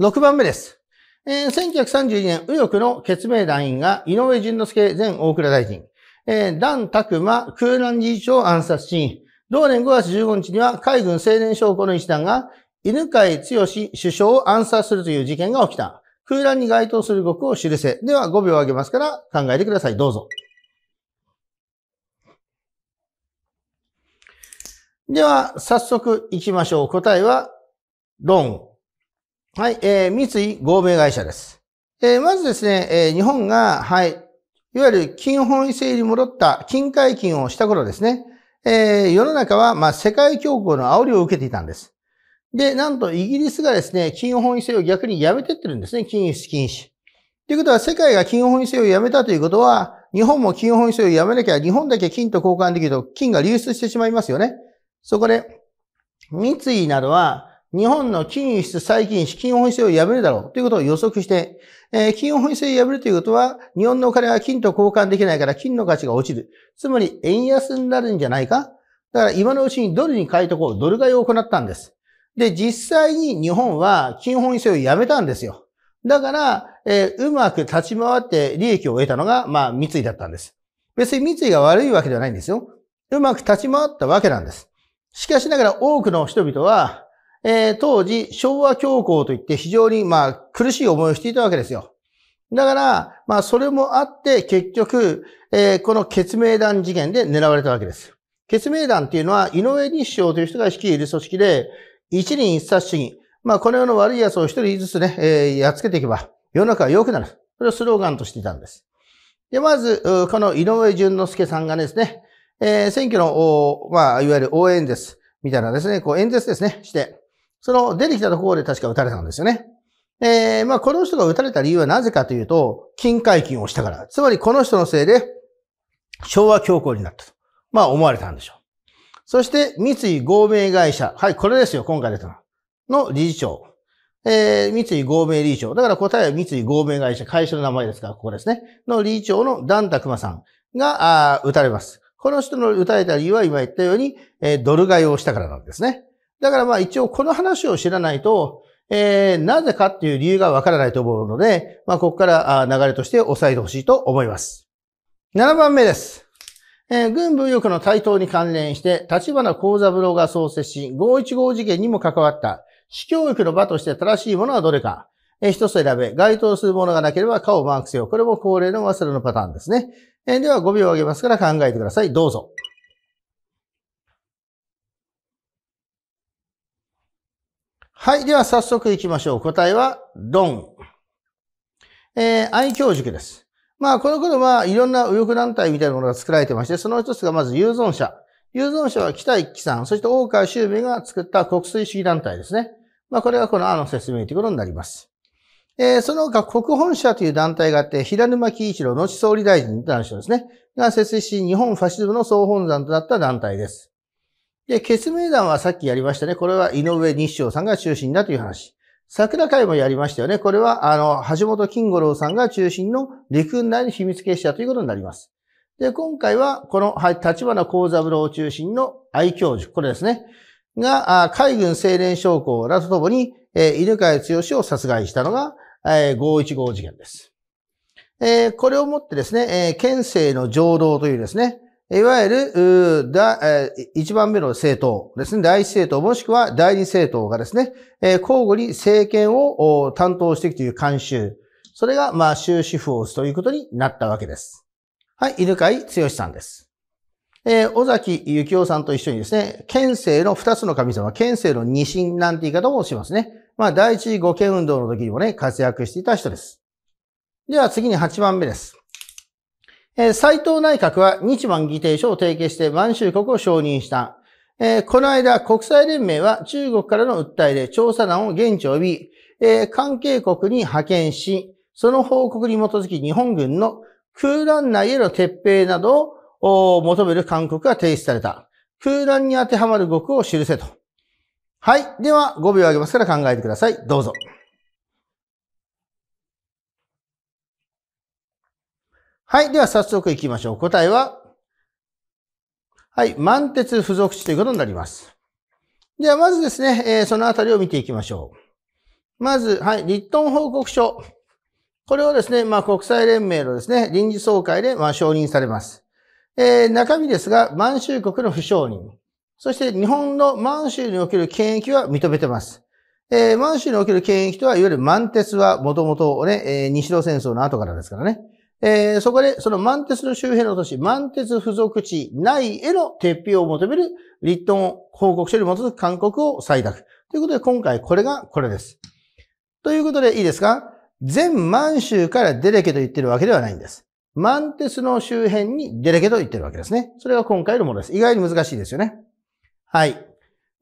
6番目です。えー、1932年、右翼の決命団員が井上淳之介前大倉大臣、えー、段拓馬空難理事長暗殺し、同年5月15日には海軍青年将校の一団が犬飼剛首相を暗殺するという事件が起きた。空欄に該当する語句を記せ。では5秒あげますから考えてください。どうぞ。では、早速行きましょう。答えは、ロン。はい、えー、三井合弁会社です。えー、まずですね、えー、日本が、はい、いわゆる金本位制に戻った金解禁をした頃ですね、えー、世の中は、まあ、世界恐慌の煽りを受けていたんです。で、なんとイギリスがですね、金本位制を逆にやめてってるんですね、金輸出禁止。ということは、世界が金本位制をやめたということは、日本も金本位制をやめなきゃ、日本だけ金と交換できると、金が流出してしまいますよね。そこで、三井などは、日本の金輸出最近資金本位制を破るだろうということを予測して、えー、金本位制を破るということは、日本のお金は金と交換できないから金の価値が落ちる。つまり円安になるんじゃないかだから今のうちにドルに買いとこう、ドル買いを行ったんです。で、実際に日本は金本位制をやめたんですよ。だから、えー、うまく立ち回って利益を得たのが、まあ、三井だったんです。別に三井が悪いわけではないんですよ。うまく立ち回ったわけなんです。しかしながら多くの人々は、えー、当時、昭和恐慌といって非常に、まあ、苦しい思いをしていたわけですよ。だから、まあ、それもあって、結局、えー、この決命団事件で狙われたわけです。決命団っていうのは、井上日章という人が率いる組織で、一人一殺主義。まあ、この世の悪い奴を一人ずつね、えー、やっつけていけば、世の中は良くなる。それをスローガンとしていたんです。で、まず、この井上淳之介さんがですね、えー、選挙の、まあ、いわゆる応援です。みたいなですね、こう演説ですね、して、その出てきたところで確か撃たれたんですよね。えー、まあこの人が撃たれた理由はなぜかというと、金解禁をしたから。つまりこの人のせいで昭和恐慌になったと。まあ思われたんでしょう。そして三井合名会社。はい、これですよ、今回出たの。の理事長。えー、三井合名理事長。だから答えは三井合名会社、会社の名前ですから、ここですね。の理事長の段田熊さんが、あ撃たれます。この人の撃たれた理由は今言ったように、えー、ドル買いをしたからなんですね。だからまあ一応この話を知らないと、えー、なぜかっていう理由がわからないと思うので、まあここから流れとして押さえてほしいと思います。7番目です。えー、軍部力の台頭に関連して、立花幸三郎が創設し、515事件にも関わった、市教育の場として正しいものはどれか、えー、一つ選べ、該当するものがなければ顔をマークせよ。これも恒例の忘れのパターンですね。えー、では5秒上げますから考えてください。どうぞ。はい。では早速行きましょう。答えは、ドン。えー、愛教塾です。まあ、この頃はいろんな右翼団体みたいなものが作られてまして、その一つがまず有存者。有存者は北一輝さん、そして大川修明が作った国粋主義団体ですね。まあ、これがこのあの説明ということになります。えー、その他国本社という団体があって、平沼喜一郎、後総理大臣となる人ですね。が設立し、日本ファシズムの総本山となった団体です。で、決命談はさっきやりましたね。これは井上日照さんが中心だという話。桜会もやりましたよね。これは、あの、橋本金五郎さんが中心の陸軍内の秘密結社ということになります。で、今回は、この、はい、立花幸三郎を中心の愛教授、これですね。が、海軍青年将校らとともに、えー、犬飼剛を殺害したのが、えー、515事件です。えー、これをもってですね、えー、県政の上道というですね、いわゆる、だ、えー、1番目の政党ですね。第一政党もしくは第二政党がですね、えー、交互に政権を担当していくという慣習。それが、まあ、終止符を打つということになったわけです。はい、犬飼剛さんです。えー、尾崎幸雄さんと一緒にですね、県政の二つの神様、県政の二神なんて言い方もしますね。まあ、第一五権運動の時にもね、活躍していた人です。では次に8番目です。斎藤内閣は日満議定書を提携して満州国を承認した。この間、国際連盟は中国からの訴えで調査団を現地及び、関係国に派遣し、その報告に基づき日本軍の空欄内への撤兵などを求める勧告が提出された。空欄に当てはまる語句を記せと。はい。では、5秒あげますから考えてください。どうぞ。はい。では早速行きましょう。答えは、はい。満鉄付属値ということになります。ではまずですね、えー、そのあたりを見ていきましょう。まず、はい。リットン報告書。これをですね、まあ、国際連盟のですね、臨時総会で、まあ、承認されます。えー、中身ですが、満州国の不承認。そして、日本の満州における権益は認めてます。えー、満州における権益とは、いわゆる満鉄はもともとね、え西の戦争の後からですからね。えー、そこで、その満鉄の周辺の都市、満鉄付属地内への撤避を求める立東報告書に基づく勧告を採択。ということで、今回これがこれです。ということで、いいですか全満州から出れけと言ってるわけではないんです。満鉄の周辺に出れけと言ってるわけですね。それが今回のものです。意外に難しいですよね。はい。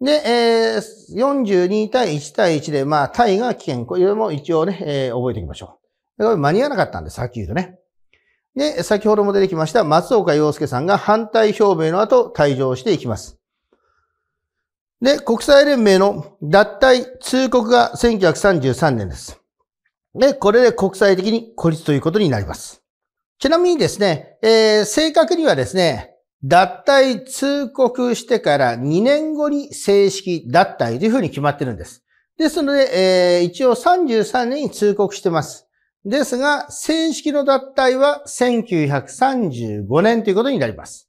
で、えー、42対1対1で、まあ、タイが危険。これも一応ね、えー、覚えておきましょう。これ間に合わなかったんです、さっき言うとね。で、先ほども出てきました松岡洋介さんが反対表明の後退場していきます。で、国際連盟の脱退通告が1933年です。で、これで国際的に孤立ということになります。ちなみにですね、えー、正確にはですね、脱退通告してから2年後に正式脱退というふうに決まってるんです。ですので、えー、一応33年に通告してます。ですが、正式の脱退は1935年ということになります。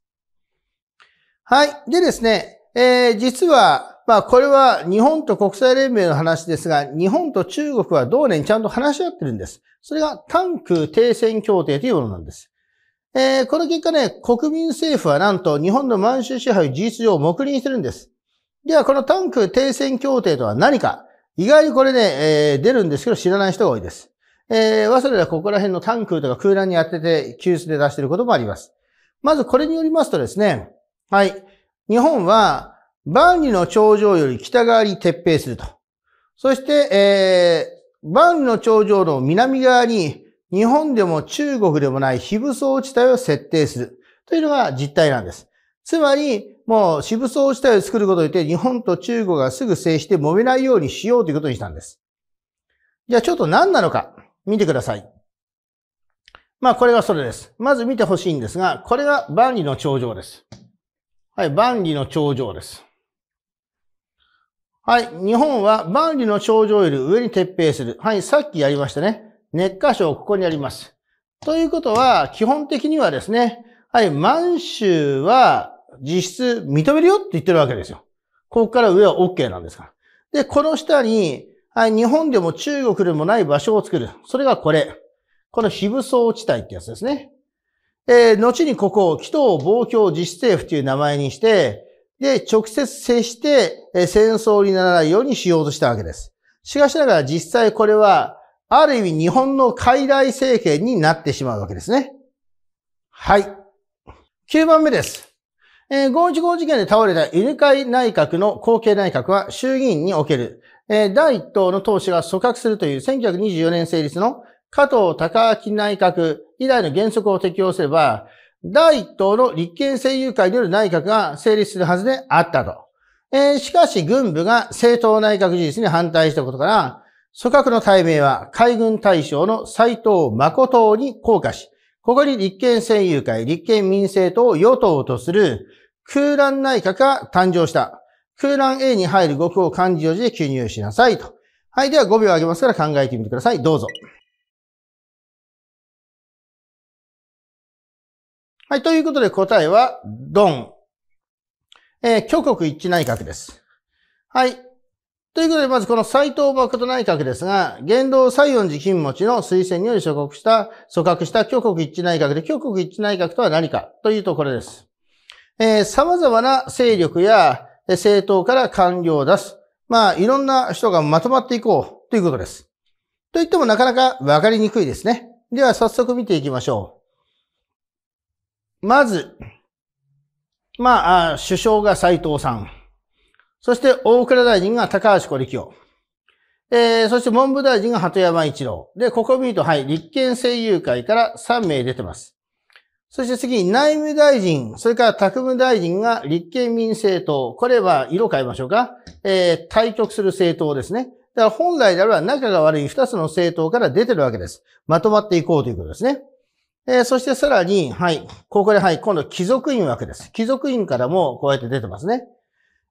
はい。でですね、えー、実は、まあこれは日本と国際連盟の話ですが、日本と中国は同年ちゃんと話し合ってるんです。それが単空停戦協定というものなんです。えー、この結果ね、国民政府はなんと日本の満州支配を事実上黙認してるんです。では、この単空停戦協定とは何か意外にこれね、えー、出るんですけど知らない人が多いです。えー、早稲田ではここら辺のタンクとか空欄に当てて、急須で出していることもあります。まずこれによりますとですね、はい。日本は、万里の頂上より北側に撤兵すると。そして、えー、万里の頂上の南側に、日本でも中国でもない非武装地帯を設定する。というのが実態なんです。つまり、もう、非武装地帯を作ることによって、日本と中国がすぐ制して揉めないようにしようということにしたんです。じゃあちょっと何なのか。見てください。まあ、これがそれです。まず見てほしいんですが、これが万里の頂上です。はい、万里の頂上です。はい、日本は万里の頂上より上に撤兵する。はい、さっきやりましたね。熱火をここにあります。ということは、基本的にはですね、はい、満州は実質認めるよって言ってるわけですよ。ここから上は OK なんですから。で、この下に、はい、日本でも中国でもない場所を作る。それがこれ。この非武装地帯ってやつですね。えー、後にここを、紀藤防共自治政府という名前にして、で、直接接して、えー、戦争にならないようにしようとしたわけです。しかしながら実際これは、ある意味日本の傀儡政権になってしまうわけですね。はい。9番目です。え515事件で倒れた犬飼内閣の後継内閣は衆議院におけるえー、第1党の党首が組閣するという1924年成立の加藤隆明内閣以来の原則を適用すれば、第1党の立憲政友会による内閣が成立するはずであったと。えー、しかし軍部が政党内閣事実に反対したことから、組閣の対名は海軍大将の斎藤誠に降下し、ここに立憲政友会、立憲民政党を与党とする空欄内閣が誕生した。空欄 A に入る語句を漢字4字で記入しなさいと。はい。では5秒あげますから考えてみてください。どうぞ。はい。ということで答えは、ドン。えー、挙国一致内閣です。はい。ということで、まずこの斎藤誠内閣ですが、言動西園寺金持ちの推薦により所国した、組閣した挙国一致内閣で、挙国一致内閣とは何かというところです。えー、様々な勢力や、政党から官僚を出す。まあ、いろんな人がまとまっていこうということです。と言ってもなかなかわかりにくいですね。では早速見ていきましょう。まず、まあ、首相が斉藤さん。そして大倉大臣が高橋小力夫。えー、そして文部大臣が鳩山一郎。で、ここ見ると、はい、立憲政友会から3名出てます。そして次に内務大臣、それから宅務大臣が立憲民政党。これは色変えましょうか。えー、対局する政党ですね。だから本来であれば仲が悪い二つの政党から出てるわけです。まとまっていこうということですね。えー、そしてさらに、はい、ここではい、今度貴族院わけです。貴族院からもこうやって出てますね。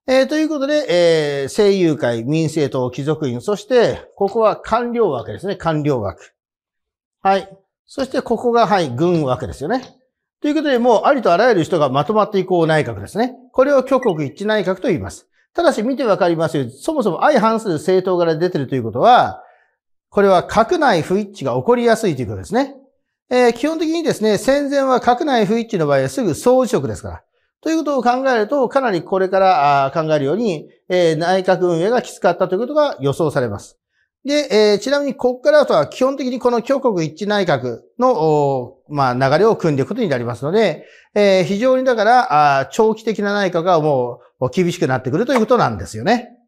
えー、ということで、えー、声優会、民政党、貴族院、そして、ここは官僚枠ですね、官僚枠。はい。そして、ここが、はい、軍枠ですよね。ということで、もうありとあらゆる人がまとまっていこう内閣ですね。これを挙国一致内閣と言います。ただし見てわかりますように、そもそも相反する政党から出てるということは、これは閣内不一致が起こりやすいということですね。えー、基本的にですね、戦前は閣内不一致の場合はすぐ総辞職ですから。ということを考えると、かなりこれから考えるように、えー、内閣運営がきつかったということが予想されます。で、えー、ちなみにここからとは基本的にこの強国一致内閣の、まあ、流れを組んでいくことになりますので、えー、非常にだから、あ長期的な内閣がもう厳しくなってくるということなんですよね。